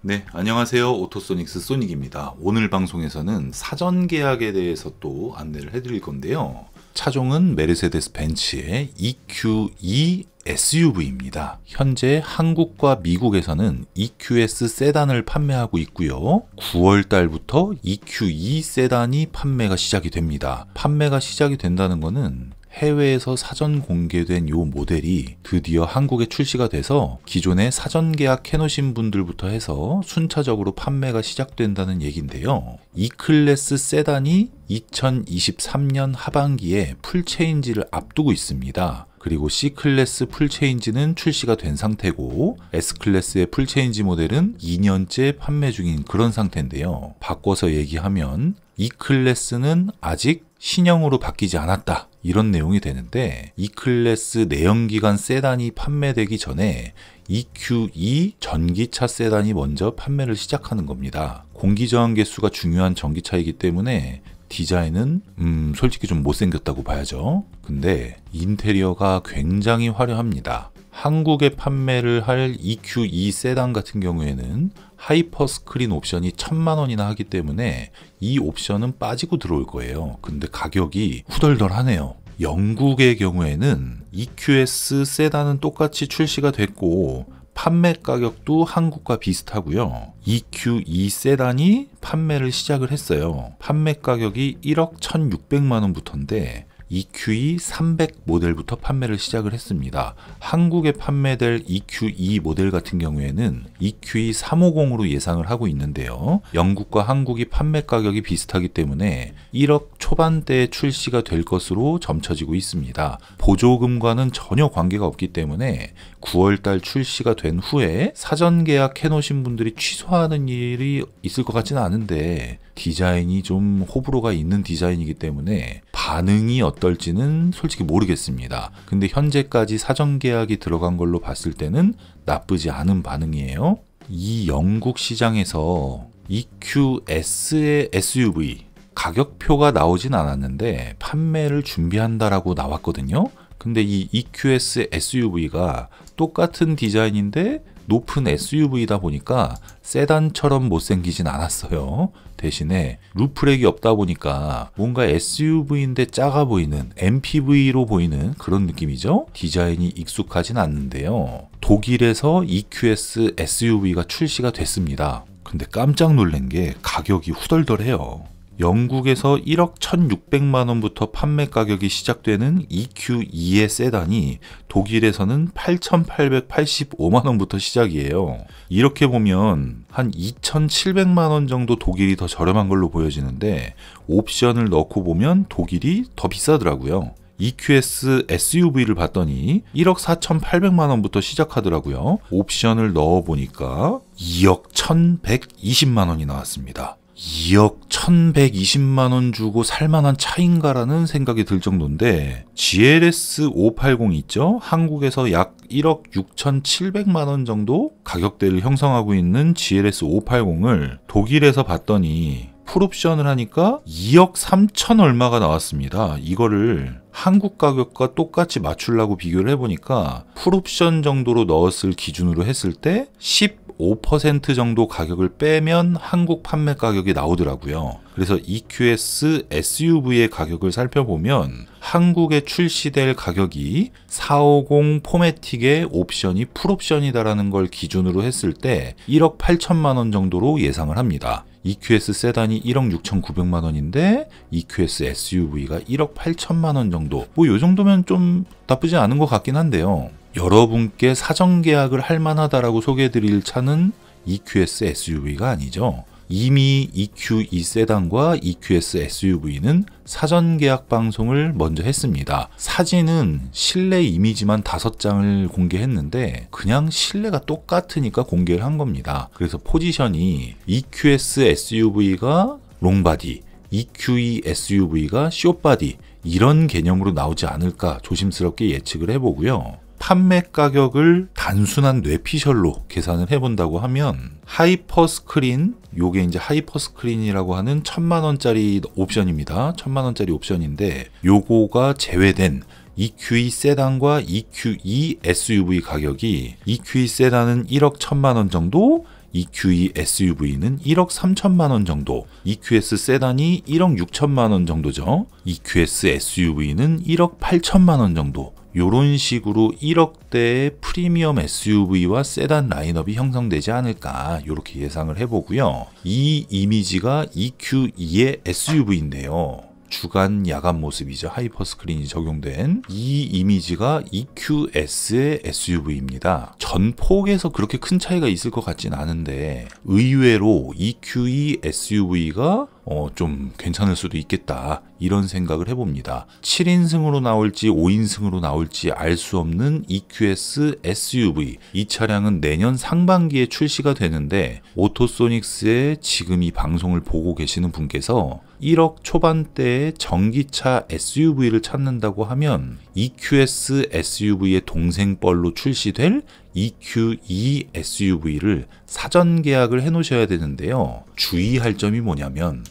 네, 안녕하세요. 오토소닉스 소닉입니다. 오늘 방송에서는 사전 계약에 대해서 또 안내를 해드릴 건데요. 차종은 메르세데스 벤츠의 EQE SUV입니다. 현재 한국과 미국에서는 EQS 세단을 판매하고 있고요. 9월 달부터 EQE e 세단이 판매가 시작이 됩니다. 판매가 시작이 된다는 것은 해외에서 사전 공개된 이 모델이 드디어 한국에 출시가 돼서 기존에 사전 계약 해놓으신 분들부터 해서 순차적으로 판매가 시작된다는 얘긴데요. 이 클래스 세단이 2023년 하반기에 풀체인지를 앞두고 있습니다. 그리고 C클래스 풀체인지는 출시가 된 상태고 S클래스의 풀체인지 모델은 2년째 판매 중인 그런 상태인데요. 바꿔서 얘기하면 E클래스는 아직 신형으로 바뀌지 않았다. 이런 내용이 되는데 E클래스 내연기관 세단이 판매되기 전에 EQE e 전기차 세단이 먼저 판매를 시작하는 겁니다. 공기저항 개수가 중요한 전기차이기 때문에 디자인은 음 솔직히 좀 못생겼다고 봐야죠. 근데 인테리어가 굉장히 화려합니다. 한국에 판매를 할 EQ2 e 세단 같은 경우에는 하이퍼 스크린 옵션이 천만 원이나 하기 때문에 이 옵션은 빠지고 들어올 거예요. 근데 가격이 후덜덜하네요. 영국의 경우에는 EQS 세단은 똑같이 출시가 됐고 판매 가격도 한국과 비슷하고요. EQ2 e 세단이 판매를 시작을 했어요. 판매 가격이 1억 1,600만 원부터인데 EQE 300 모델부터 판매를 시작을 했습니다. 한국에 판매될 EQE 모델 같은 경우에는 EQE 350으로 예상을 하고 있는데요. 영국과 한국이 판매 가격이 비슷하기 때문에 1억 초반대에 출시가 될 것으로 점쳐지고 있습니다. 보조금과는 전혀 관계가 없기 때문에 9월달 출시가 된 후에 사전 계약해놓으신 분들이 취소하는 일이 있을 것 같지는 않은데 디자인이 좀 호불호가 있는 디자인이기 때문에 반응이 어떨지는 솔직히 모르겠습니다. 근데 현재까지 사전 계약이 들어간 걸로 봤을 때는 나쁘지 않은 반응이에요. 이 영국 시장에서 EQS의 SUV 가격표가 나오진 않았는데 판매를 준비한다라고 나왔거든요. 근데 이 EQS SUV가 똑같은 디자인인데 높은 SUV다 보니까 세단처럼 못생기진 않았어요. 대신에 루프랙이 없다 보니까 뭔가 SUV인데 작아 보이는 MPV로 보이는 그런 느낌이죠. 디자인이 익숙하진 않는데요. 독일에서 EQS SUV가 출시가 됐습니다. 근데 깜짝 놀란 게 가격이 후덜덜해요. 영국에서 1억 1,600만 원부터 판매 가격이 시작되는 EQ2의 세단이 독일에서는 8,885만 원부터 시작이에요. 이렇게 보면 한 2,700만 원 정도 독일이 더 저렴한 걸로 보여지는데 옵션을 넣고 보면 독일이 더 비싸더라고요. EQS SUV를 봤더니 1억 4,800만 원부터 시작하더라고요. 옵션을 넣어 보니까 2억 1,120만 원이 나왔습니다. 2억 1120만 원 주고 살만한 차인가라는 생각이 들 정도인데 GLS 580 있죠? 한국에서 약 1억 6,700만 원 정도 가격대를 형성하고 있는 GLS 580을 독일에서 봤더니 풀옵션을 하니까 2억 3천 얼마가 나왔습니다. 이거를 한국 가격과 똑같이 맞추려고 비교를 해보니까 풀옵션 정도로 넣었을 기준으로 했을 때10 5% 정도 가격을 빼면 한국 판매 가격이 나오더라고요. 그래서 EQS SUV의 가격을 살펴보면 한국에 출시될 가격이 450 포매틱의 옵션이 풀옵션이다라는 걸 기준으로 했을 때 1억 8천만 원 정도로 예상을 합니다. EQS 세단이 1억 6,900만 원인데 EQS SUV가 1억 8천만 원 정도 뭐요 정도면 좀 나쁘지 않은 것 같긴 한데요. 여러분께 사전 계약을 할 만하다라고 소개해드릴 차는 EQS SUV가 아니죠. 이미 EQ2 e 세단과 EQS SUV는 사전 계약 방송을 먼저 했습니다. 사진은 실내 이미지만 다섯 장을 공개했는데 그냥 실내가 똑같으니까 공개를 한 겁니다. 그래서 포지션이 EQS SUV가 롱바디, EQE SUV가 쇼바디 이런 개념으로 나오지 않을까 조심스럽게 예측을 해보고요. 판매 가격을 단순한 뇌피셜로 계산을 해본다고 하면 하이퍼스크린 요게 이제 하이퍼스크린이라고 하는 천만 원짜리 옵션입니다. 천만 원짜리 옵션인데 요거가 제외된 EQE 세단과 EQE SUV 가격이 EQE 세단은 1억 1천만 원 정도 EQE SUV는 1억 3천만 원 정도, EQS 세단이 1억 6천만 원 정도죠. EQS SUV는 1억 8천만 원 정도, 이런 식으로 1억대의 프리미엄 SUV와 세단 라인업이 형성되지 않을까 이렇게 예상을 해보고요. 이 이미지가 EQ2의 SUV인데요. 주간 야간 모습이죠. 하이퍼 스크린이 적용된 이 이미지가 EQS의 SUV입니다. 전폭에서 그렇게 큰 차이가 있을 것 같진 않은데 의외로 EQE SUV가 어, 좀 괜찮을 수도 있겠다 이런 생각을 해봅니다. 7인승으로 나올지 5인승으로 나올지 알 수 없는 EQS SUV 이 차량은 내년 상반기에 출시가 되는데 오토소닉스의 지금 이 방송을 보고 계시는 분께서 1억 초반대의 전기차 SUV를 찾는다고 하면 EQS SUV의 동생뻘로 출시될 EQ2 e SUV를 사전 계약을 해 놓으셔야 되는데요. 주의할 점이 뭐냐면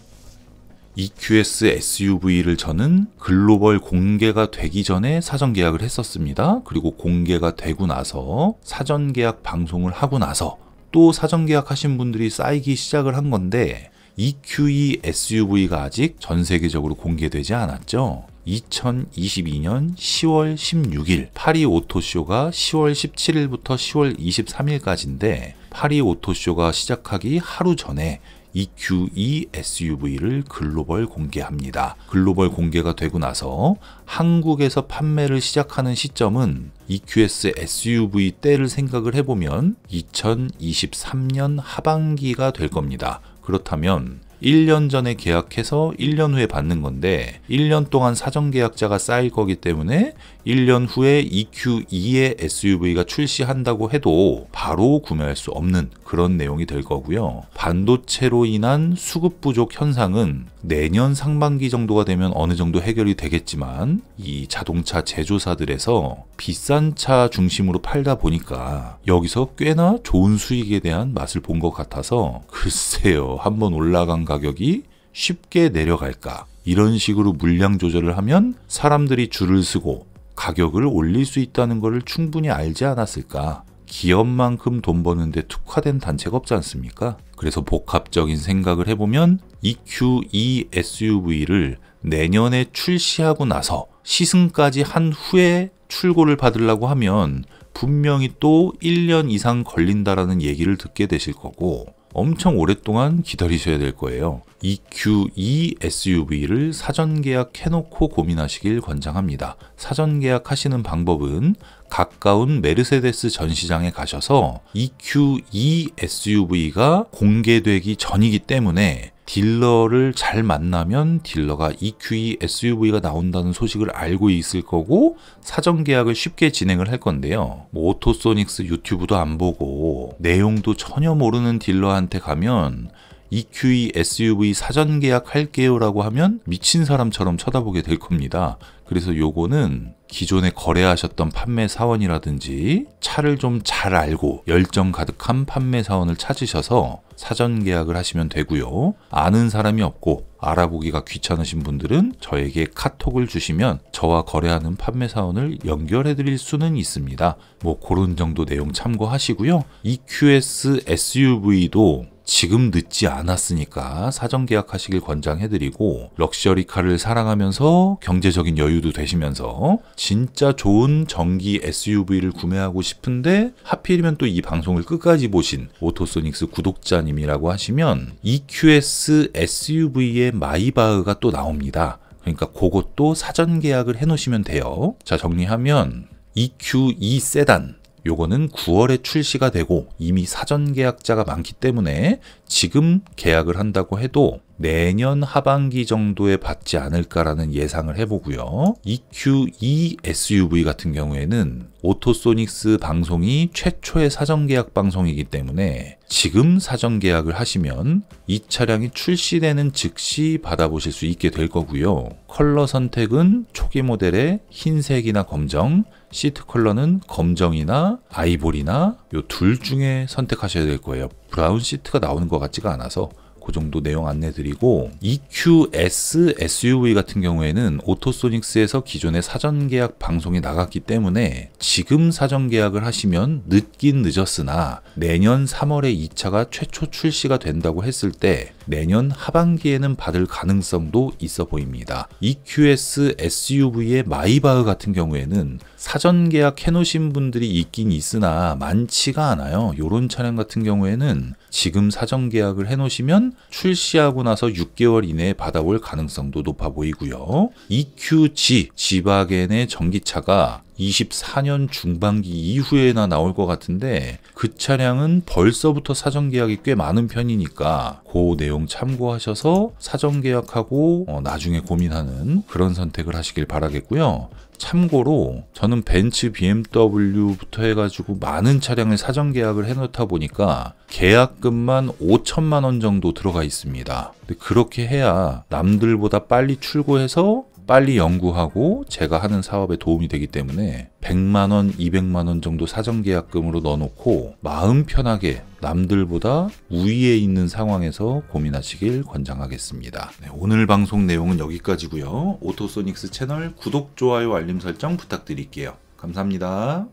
EQS SUV를 저는 글로벌 공개가 되기 전에 사전 계약을 했었습니다. 그리고 공개가 되고 나서 사전 계약 방송을 하고 나서 또 사전 계약하신 분들이 쌓이기 시작을 한 건데 EQE SUV가 아직 전 세계적으로 공개되지 않았죠. 2022년 10월 16일 파리 오토쇼가 10월 17일부터 10월 23일까지인데 파리 오토쇼가 시작하기 하루 전에 EQE SUV를 글로벌 공개합니다. 글로벌 공개가 되고 나서 한국에서 판매를 시작하는 시점은 EQS SUV 때를 생각을 해보면 2023년 하반기가 될 겁니다. 그렇다면 1년 전에 계약해서 1년 후에 받는 건데 1년 동안 사전 계약자가 쌓일 거기 때문에 1년 후에 EQ2의 SUV가 출시한다고 해도 바로 구매할 수 없는 그런 내용이 될 거고요. 반도체로 인한 수급 부족 현상은 내년 상반기 정도가 되면 어느 정도 해결이 되겠지만 이 자동차 제조사들에서 비싼 차 중심으로 팔다 보니까 여기서 꽤나 좋은 수익에 대한 맛을 본 것 같아서 글쎄요. 한번 올라간 가격이 쉽게 내려갈까? 이런 식으로 물량 조절을 하면 사람들이 줄을 쓰고 가격을 올릴 수 있다는 것을 충분히 알지 않았을까? 기업만큼 돈 버는데 특화된 단체가 없지 않습니까? 그래서 복합적인 생각을 해보면 EQE SUV를 내년에 출시하고 나서 시승까지 한 후에 출고를 받으려고 하면 분명히 또 1년 이상 걸린다라는 얘기를 듣게 되실 거고 엄청 오랫동안 기다리셔야 될 거예요. EQ2 e SUV를 사전 계약해놓고 고민하시길 권장합니다. 사전 계약하시는 방법은 가까운 메르세데스 전시장에 가셔서 EQ2 e SUV가 공개되기 전이기 때문에 딜러를 잘 만나면 딜러가 EQE SUV가 나온다는 소식을 알고 있을 거고 사전 계약을 쉽게 진행을 할 건데요. 뭐 오토소닉스 유튜브도 안 보고 내용도 전혀 모르는 딜러한테 가면 EQE SUV 사전 계약할게요 라고 하면 미친 사람처럼 쳐다보게 될 겁니다. 그래서 요거는 기존에 거래하셨던 판매 사원이라든지 차를 좀 잘 알고 열정 가득한 판매 사원을 찾으셔서 사전 계약을 하시면 되고요. 아는 사람이 없고 알아보기가 귀찮으신 분들은 저에게 카톡을 주시면 저와 거래하는 판매 사원을 연결해 드릴 수는 있습니다. 뭐 그런 정도 내용 참고하시고요. EQS SUV도 지금 늦지 않았으니까 사전 계약하시길 권장해드리고 럭셔리카를 사랑하면서 경제적인 여유도 되시면서 진짜 좋은 전기 SUV를 구매하고 싶은데 하필이면 또 이 방송을 끝까지 보신 오토소닉스 구독자님이라고 하시면 EQS SUV의 마이바흐가 또 나옵니다. 그러니까 그것도 사전 계약을 해놓으시면 돼요. 자 정리하면 e q e 세단 요거는 9월에 출시가 되고 이미 사전 계약자가 많기 때문에 지금 계약을 한다고 해도 내년 하반기 정도에 받지 않을까라는 예상을 해보고요. e q e SUV 같은 경우에는 오토소닉스 방송이 최초의 사전 계약 방송이기 때문에 지금 사전 계약을 하시면 이 차량이 출시되는 즉시 받아보실 수 있게 될 거고요. 컬러 선택은 초기 모델의 흰색이나 검정, 시트 컬러는 검정이나 아이보리나 요 둘 중에 선택하셔야 될 거예요. 브라운 시트가 나오는 것 같지가 않아서 그 정도 내용 안내드리고 EQS SUV 같은 경우에는 오토소닉스에서 기존의 사전 계약 방송이 나갔기 때문에 지금 사전 계약을 하시면 늦긴 늦었으나 내년 3월에 2 차가 최초 출시가 된다고 했을 때 내년 하반기에는 받을 가능성도 있어 보입니다. EQS SUV의 마이바흐 같은 경우에는 사전 계약해 놓으신 분들이 있긴 있으나 많지가 않아요. 이런 차량 같은 경우에는 지금 사전 계약을 해놓으시면 출시하고 나서 6개월 이내에 받아올 가능성도 높아 보이고요. EQG 지바겐의 전기차가 24년 중반기 이후에나 나올 것 같은데 그 차량은 벌써부터 사전 계약이 꽤 많은 편이니까 그 내용 참고하셔서 사전 계약하고 어, 나중에 고민하는 그런 선택을 하시길 바라겠고요. 참고로 저는 벤츠 BMW부터 해가지고 많은 차량을 사전 계약을 해놓다 보니까 계약금만 5천만 원 정도 들어가 있습니다. 그렇게 해야 남들보다 빨리 출고해서 빨리 연구하고 제가 하는 사업에 도움이 되기 때문에 100만 원, 200만 원 정도 사전 계약금으로 넣어놓고 마음 편하게 남들보다 우위에 있는 상황에서 고민하시길 권장하겠습니다. 네, 오늘 방송 내용은 여기까지고요. 오토소닉스 채널 구독, 좋아요, 알림 설정 부탁드릴게요. 감사합니다.